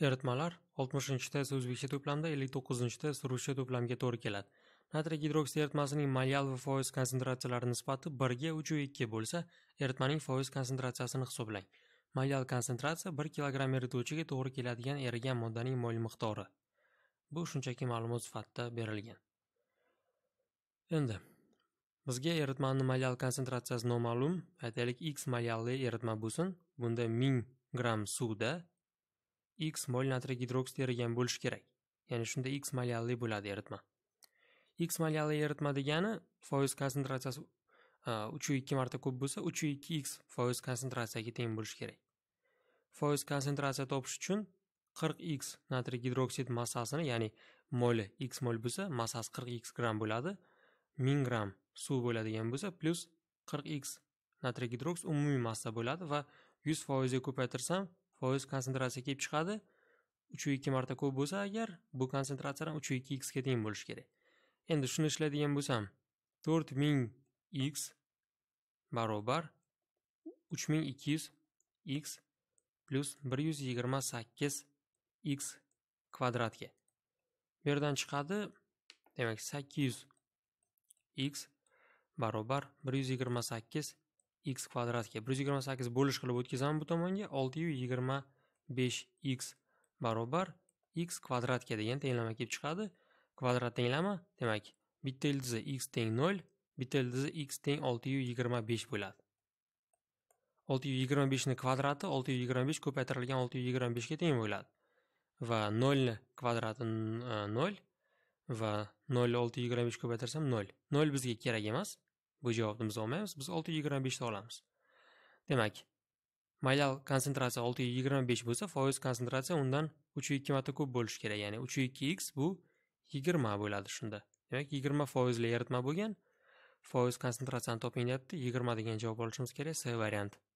Eritmalar 60-test o'zbekcha to'plamda 59-test ruscha to'plamga to'g'ri keladi. Natriy gidroksid eritmasining molial va foiz konsentratsiyalari nisbati 1 ga 3 2 bo'lsa, eritmaning foiz konsentratsiyasini hisoblang. Molial konsentratsiya 1 kilogramm erituvchiga to'g'ri keladigan erigan moddaning mol miqdori. Bu shunchaki ma'lumot sifatida berilgan. Endi bizga eritmani molial konsentratsiyasi noma'lum, aytaylik x molialli eritma bo'lsin. Bunda 1000 gramm suvda x mol natriy erigan bo'lishi kerak ya'ni shunda x molyalli bo'ladi eritma x molyalli eritma degani foiz konsentratsiyasi uch yu ikki marta ko'p bo'lsa uch yu ikki x foiz konsentratsiyaga teng bo'lishi kerak foiz konsentratsiya topish uchun 40 x natriy gidroksid massasini ya'ni moli x mol bo'lsa massasi 40 x gramm bo'ladi 1000 gramm suv bo'ladigan bo'lsa plyus 40 x natriy gidroksid umumiy massa bo'ladi va 100 foizga ko'paytirsam foiz konsentratsiya kelib chiqadi uch yu ikki marta ko'p bo'lsa agar bu konsentratsiyadan uch yu ikki xga teng bo'lishi kerak endi shuni ishlaydigan bo'lsam to'rt ming x barobar uch ming ikki yuz x plyus bir yuz yigirma sakkiz x kvadratga bu yerdan chiqadi demak sakkiz yuz x barobar bir yuz yigirma sakkiz x kvadratga 128 bo'lish qilib o'tkazaman bu tomonga 625x barobar x kvadratga degan tenglama kelib chiqadi. Kvadrat tenglama, demak, bitta ildizi x teng 0, bitta ildizi x teng 625 bo'ladi. 625 ni kvadrati 625 ko'paytirilgan 625 ga teng bo'ladi. Va 0 ni kvadrati 0 va 0 625 ko'paytirsam 0. 0 bizga kerak emas. bu javobni biz olmaymiz biz olti yigirma beshni olamiz demak maydal konsentratsiya olti yigirma besh bo'lsa foiz konsentratsiya undan uch ikki marta ko'p bo'lishi kerak ya'ni uch ikki x bu yigirma bo'ladi shunda demak yigirma foizli eritma bo'lgan foiz konsentratsiyani toping deyapti yigirma degan javob olishimiz kerak c varianti